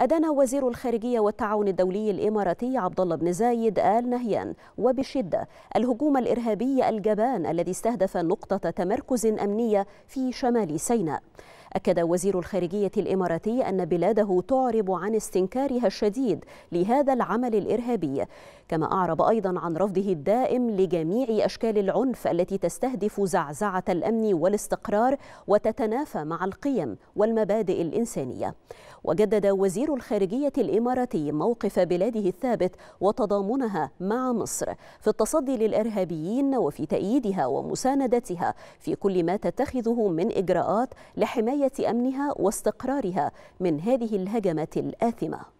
أدان وزير الخارجية والتعاون الدولي الإماراتي عبد الله بن زايد آل نهيان وبشدة الهجوم الإرهابي الجبان الذي استهدف نقطة تمركز أمنية في شمال سيناء. أكد وزير الخارجية الإماراتي أن بلاده تعرب عن استنكارها الشديد لهذا العمل الإرهابي كما أعرب أيضا عن رفضه الدائم لجميع أشكال العنف التي تستهدف زعزعة الأمن والاستقرار وتتنافى مع القيم والمبادئ الإنسانية وجدد وزير الخارجية الإماراتي موقف بلاده الثابت وتضامنها مع مصر في التصدي للإرهابيين وفي تأييدها ومساندتها في كل ما تتخذه من إجراءات لحماية أمنها واستقرارها من هذه الهجمات الآثمة